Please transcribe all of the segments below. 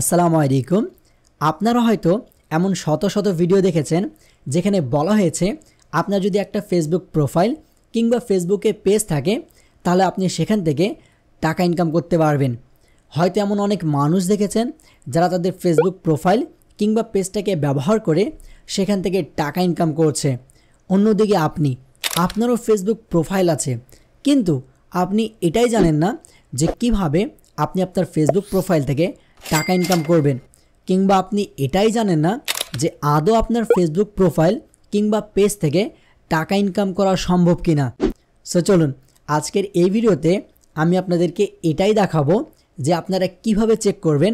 আসসালামু আলাইকুম আপনারা হয়তো এমন শত শত ভিডিও দেখেছেন যেখানে বলা হয়েছে আপনার যদি একটা ফেসবুক প্রোফাইল কিংবা ফেসবুকে পেজ থাকে তাহলে আপনি সেখান থেকে টাকা ইনকাম করতে পারবেন হয়তো এমন অনেক মানুষ দেখেছেন যারা তাদের ফেসবুক প্রোফাইল কিংবা পেজটাকে ব্যবহার করে সেখান থেকে টাকা ইনকাম করছে অন্যদিকে আপনি আপনারও ফেসবুক প্রোফাইল আছে কিন্তু আপনি এটাই জানেন না যে কিভাবে আপনি আপনার ফেসবুক প্রোফাইল থেকে টাকা ইনকাম করবেন কিংবা আপনি এটাই জানেন না যে আদৌ আপনার ফেসবুক প্রোফাইল কিংবা পেজ থেকে টাকা ইনকাম করা সম্ভব কি না সো চলুন আজকের এই ভিডিওতে আমি আপনাদেরকে এটাই দেখাবো যে আপনারা কিভাবে চেক করবেন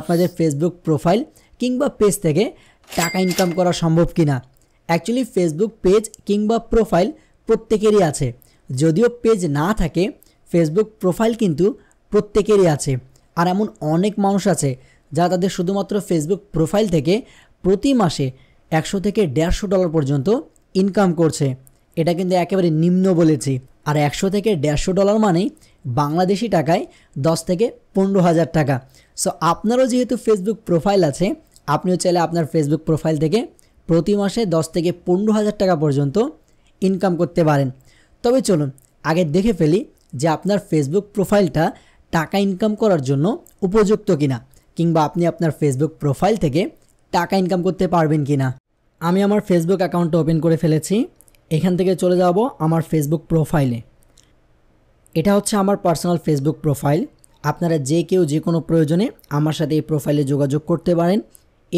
আপনাদের ফেসবুক প্রোফাইল কিংবা পেজ থেকে টাকা ইনকাম করা সম্ভব কি না অ্যাকচুয়ালি ফেসবুক পেজ কিংবা প্রোফাইল প্রত্যেকেরই আছে যদিও পেজ না থাকে ফেসবুক প্রোফাইল কিন্তু প্রত্যেকেরই আছে আর এমন অনেক মানুষ আছে যা তাদের শুধুমাত্র ফেসবুক প্রোফাইল থেকে প্রতি মাসে একশো থেকে দেড়শো ডলার পর্যন্ত ইনকাম করছে এটা কিন্তু একেবারে নিম্ন বলেছি আর একশো থেকে দেড়শো ডলার মানেই বাংলাদেশি টাকায় দশ থেকে পনেরো হাজার টাকা সো আপনারও যেহেতু ফেসবুক প্রোফাইল আছে আপনিও চাইলে আপনার ফেসবুক প্রোফাইল থেকে প্রতি মাসে দশ থেকে পনেরো হাজার টাকা পর্যন্ত ইনকাম করতে পারেন তবে চলুন আগে দেখে ফেলি যে আপনার ফেসবুক প্রোফাইলটা টাকা ইনকাম করার জন্য উপযুক্ত কিনা কিংবা আপনি আপনার ফেসবুক প্রোফাইল থেকে টাকা ইনকাম করতে পারবেন কি না আমি আমার ফেসবুক অ্যাকাউন্ট ওপেন করে ফেলেছি এখান থেকে চলে যাব আমার ফেসবুক প্রোফাইলে এটা হচ্ছে আমার পার্সোনাল ফেসবুক প্রোফাইল আপনারা যে কেউ যে কোনো প্রয়োজনে আমার সাথে এই প্রোফাইলে যোগাযোগ করতে পারেন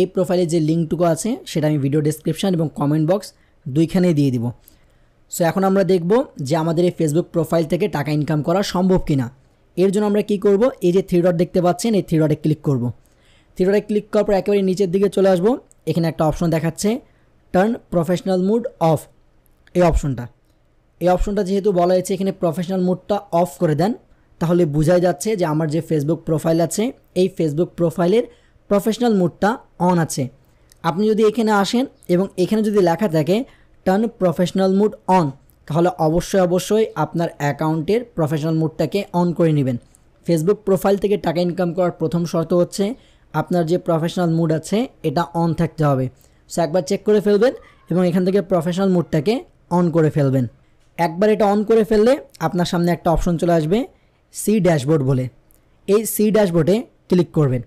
এই প্রোফাইলে যে লিঙ্কটুকু আছে সেটা আমি ভিডিও ডিসক্রিপশান এবং কমেন্ট বক্স দুইখানেই দিয়ে দিব সো এখন আমরা দেখব যে আমাদের এই ফেসবুক প্রোফাইল থেকে টাকা ইনকাম করা সম্ভব কিনা এর জন্য আমরা কি করব এই যে থ্রি ডট দেখতে পাচ্ছেন এই থ্রি ডটে ক্লিক করব থ্রি ডটে ক্লিক করার পর একেবারে নিচের দিকে চলে আসব এখানে একটা অপশন দেখাচ্ছে টার্ন প্রফেশনাল মুড অফ এই অপশনটা এই অপশনটা যেহেতু বলা হয়েছে এখানে প্রফেশনাল মুডটা অফ করে দেন তাহলে বোঝাই যাচ্ছে যে আমার যে ফেসবুক প্রোফাইল আছে এই ফেসবুক প্রোফাইলের প্রফেশনাল মুডটা অন আছে আপনি যদি এখানে আসেন এবং এখানে যদি লেখা থাকে টার্ন প্রফেশনাল মুড অন তাহলে অবশ্যই অবশ্যই আপনার অ্যাকাউন্টের প্রফেশনাল মোডটাকে অন করে নেবেন ফেসবুক প্রোফাইল থেকে টাকা ইনকাম করার প্রথম শর্ত হচ্ছে আপনার যে প্রফেশনাল মুড আছে এটা অন থাকতে হবে সো একবার চেক করে ফেলবেন এবং এখান থেকে প্রফেশনাল মুডটাকে অন করে ফেলবেন একবার এটা অন করে ফেললে আপনার সামনে একটা অপশন চলে আসবে সি ড্যাশবোর্ড বলে এই সি ড্যাশবোর্ডে ক্লিক করবেন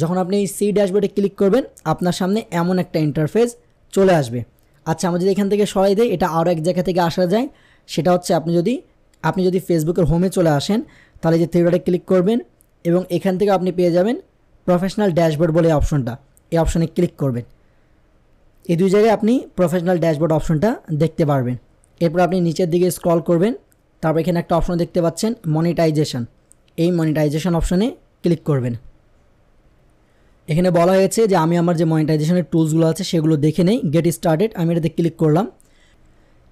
যখন আপনি এই সি ড্যাশবোর্ডে ক্লিক করবেন আপনার সামনে এমন একটা ইন্টারফেস চলে আসবে আচ্ছা আমরা যদি এখান থেকে সরাই দেয় এটা আরও এক জায়গা থেকে আসা যায় সেটা হচ্ছে আপনি যদি আপনি যদি ফেসবুকের হোমে চলে আসেন তাহলে যে থ্রিডারে ক্লিক করবেন এবং এখান থেকে আপনি পেয়ে যাবেন প্রফেশনাল ড্যাশবোর্ড বলে অপশনটা এই অপশনে ক্লিক করবেন এই দুই জায়গায় আপনি প্রফেশনাল ড্যাশবোর্ড অপশনটা দেখতে পারবেন এরপর আপনি নিচের দিকে স্ক্রল করবেন তারপর এখানে একটা অপশন দেখতে পাচ্ছেন মনিটাইজেশন এই মনিটাইজেশন অপশনে ক্লিক করবেন এখানে বলা হয়েছে যে আমি আমার যে মনিটাইজেশনের টুলসগুলো আছে সেগুলো দেখে নেই গেট স্টার্টেড আমি এটাতে ক্লিক করলাম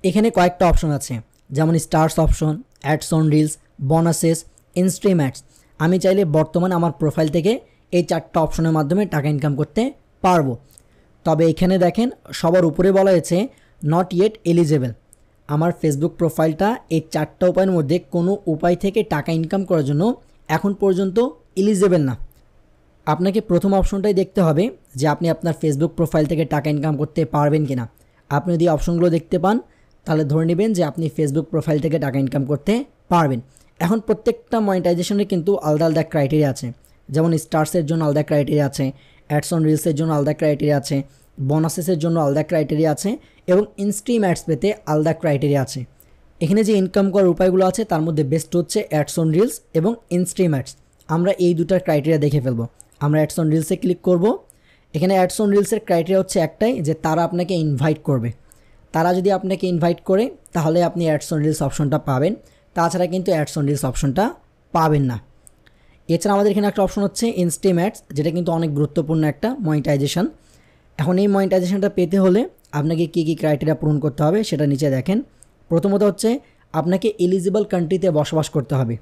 এখানে কয়েকটা অপশন আছে যেমন stars option ads on reels bonuses instream ads আমি চাইলে বর্তমানে আমার প্রোফাইল থেকে এই চারটা অপশনের মাধ্যমে টাকা ইনকাম করতে পারবো তবে এখানে দেখেন সবার উপরে বলা হয়েছে নট ইয়েট এলিজেবল আমার ফেসবুক প্রোফাইলটা এই চারটা উপায়ের মধ্যে কোনো উপায় থেকে টাকা ইনকাম করার জন্য এখন পর্যন্ত এলিজেবল না আপনাকে প্রথম অপশনটাই দেখতে হবে যে আপনি আপনার ফেসবুক প্রোফাইল থেকে টাকা ইনকাম করতে পারবেন কি না আপনি যদি অপশনগুলো দেখতে পান তাহলে ধরে নেবেন যে আপনি ফেসবুক প্রোফাইল থেকে টাকা ইনকাম করতে পারবেন এখন প্রত্যেকটা মনিটাইজেশনের কিন্তু আলাদা আলাদা ক্রাইটেরিয়া আছে যেমন স্টার্সের জন্য আলাদা ক্রাইটেরিয়া আছে অ্যাডস অন রিলসের জন্য আলাদা ক্রাইটেরিয়া আছে বোনাসেসের জন্য আলাদা ক্রাইটেরিয়া আছে এবং ইনস্ট্রিম অ্যাডস পেতে আলাদা ক্রাইটেরিয়া আছে এখানে যে ইনকাম করার উপায়গুলো আছে তার মধ্যে বেস্ট হচ্ছে অ্যাডস অন রিলস এবং ইনস্ট্রিম অ্যাডস আমরা এই দুটার ক্রাইটেরিয়া দেখে ফেলবো আমরা অ্যাডসন রিলসে ক্লিক করব এখানে অ্যাডসন রিলসের ক্রাইটেরিয়া হচ্ছে একটাই যে তারা আপনাকে ইনভাইট করবে তারা যদি আপনাকে ইনভাইট করে তাহলে আপনি অ্যাডসন রিলস অপশনটা পাবেন তাছাড়া কিন্তু অ্যাডসন রিলস অপশনটা পাবেন না এছাড়া আমাদের এখানে একটা অপশন হচ্ছে ইনস্টিম অ্যাডস যেটা কিন্তু অনেক গুরুত্বপূর্ণ একটা মনিটাইজেশান এখন এই মনিটাইজেশানটা পেতে হলে আপনাকে কী কী ক্রাইটেরিয়া পূরণ করতে হবে সেটা নিচে দেখেন প্রথমত হচ্ছে আপনাকে এলিজিবল কান্ট্রিতে বসবাস করতে হবে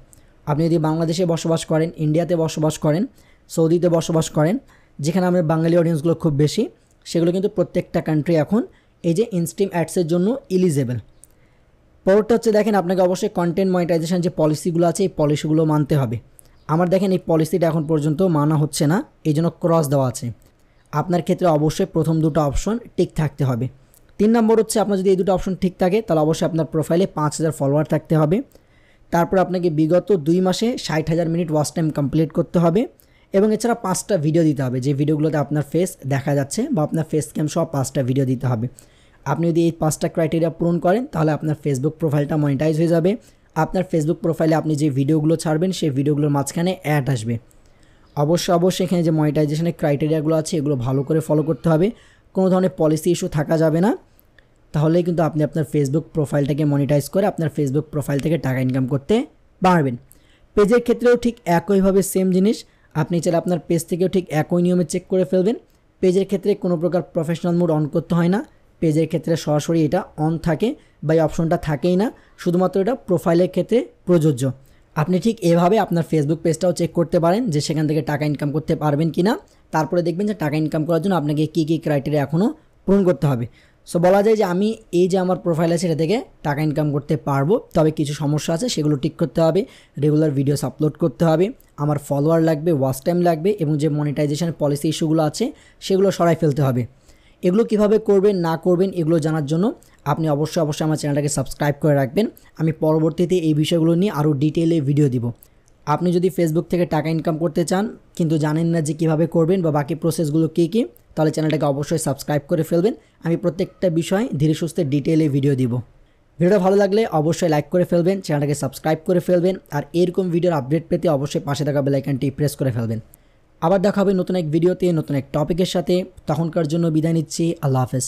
আপনি যদি বাংলাদেশে বসবাস করেন ইন্ডিয়াতে বসবাস করেন সৌদিতে বসবাস করেন যেখানে আমাদের বাঙালি অডিয়েন্সগুলো খুব বেশি সেগুলো কিন্তু প্রত্যেকটা কান্ট্রি এখন এই যে ইনস্ট্রিম অ্যাডসের জন্য ইলিজেবল পরটা হচ্ছে দেখেন আপনাকে অবশ্যই কন্টেন্ট মনিটাইজেশন যে পলিসিগুলো আছে এই পলিসিগুলো মানতে হবে আমার দেখেন এই পলিসিটা এখন পর্যন্ত মানা হচ্ছে না এই জন্য ক্রস দেওয়া আছে আপনার ক্ষেত্রে অবশ্যই প্রথম দুটো অপশন ঠিক থাকতে হবে তিন নম্বর হচ্ছে আপনার যদি এই দুটো অপশন ঠিক থাকে তাহলে অবশ্যই আপনার প্রোফাইলে পাঁচ হাজার ফলোয়ার থাকতে হবে তারপর আপনাকে বিগত দুই মাসে ষাট হাজার মিনিট ওয়াচ টাইম কমপ্লিট করতে হবে এবং এছাড়া পাঁচটা ভিডিও দিতে হবে যে ভিডিওগুলোতে আপনার ফেস দেখা যাচ্ছে বা আপনার ফেস ক্যাম সব পাঁচটা ভিডিও দিতে হবে আপনি যদি এই পাঁচটা ক্রাইটেরিয়া পূরণ করেন তাহলে আপনার ফেসবুক প্রোফাইলটা মনিটাইজ হয়ে যাবে আপনার ফেসবুক প্রোফাইলে আপনি যে ভিডিওগুলো ছাড়বেন সেই ভিডিওগুলোর মাঝখানে অ্যাড আসবে অবশ্য অবশ্যই এখানে যে মনিটাইজেশনের ক্রাইটেরিয়াগুলো আছে এগুলো ভালো করে ফলো করতে হবে কোনো ধরনের পলিসি ইস্যু থাকা যাবে না তাহলেই কিন্তু আপনি আপনার ফেসবুক প্রোফাইলটাকে মনিটাইজ করে আপনার ফেসবুক প্রোফাইল থেকে টাকা ইনকাম করতে পারবেন পেজের ক্ষেত্রেও ঠিক একইভাবে সেম জিনিস আপনি চাইলে আপনার পেজ থেকেও ঠিক একই নিয়মে চেক করে ফেলবেন পেজের ক্ষেত্রে কোনো প্রকার প্রফেশনাল মোড অন করতে হয় না পেজের ক্ষেত্রে সরাসরি এটা অন থাকে বা এই অপশনটা থাকেই না শুধুমাত্র এটা প্রোফাইলের ক্ষেত্রে প্রযোজ্য আপনি ঠিক এভাবে আপনার ফেসবুক পেজটাও চেক করতে পারেন যে সেখান থেকে টাকা ইনকাম করতে পারবেন কি না তারপরে দেখবেন যে টাকা ইনকাম করার জন্য আপনাকে কী কী ক্রাইটেরিয়া এখনও পূরণ করতে হবে সো বলা যায় যে আমি এই যে আমার প্রোফাইল আছে এটা থেকে টাকা ইনকাম করতে পারবো তবে কিছু সমস্যা আছে সেগুলো ঠিক করতে হবে রেগুলার ভিডিওস আপলোড করতে হবে আমার ফলোয়ার লাগবে ওয়াচ টাইম লাগবে এবং যে মনিটাইজেশন পলিসি ইস্যুগুলো আছে সেগুলো সরাই ফেলতে হবে এগুলো কিভাবে করবেন না করবেন এগুলো জানার জন্য আপনি অবশ্যই অবশ্যই আমার চ্যানেলটাকে সাবস্ক্রাইব করে রাখবেন আমি পরবর্তীতে এই বিষয়গুলো নিয়ে আরও ডিটেলে ভিডিও দিব আপনি যদি ফেসবুক থেকে টাকা ইনকাম করতে চান কিন্তু জানেন না যে কীভাবে করবেন বা বাকি প্রসেসগুলো কী কী তাহলে চ্যানেলটাকে অবশ্যই সাবস্ক্রাইব করে ফেলবেন আমি প্রত্যেকটা বিষয় ধীরে সুস্থে ডিটেলে ভিডিও দিব ভিডিওটা ভালো লাগলে অবশ্যই লাইক করে ফেলবেন চ্যানেলটাকে সাবস্ক্রাইব করে ফেলবেন আর এরকম ভিডিওর আপডেট পেতে অবশ্যই পাশে থাকা বেলাইকানটি প্রেস করে ফেলবেন আবার দেখা হবে নতুন এক ভিডিওতে নতুন এক টপিকের সাথে তখনকার জন্য বিদায় নিচ্ছি আল্লাহ হাফেজ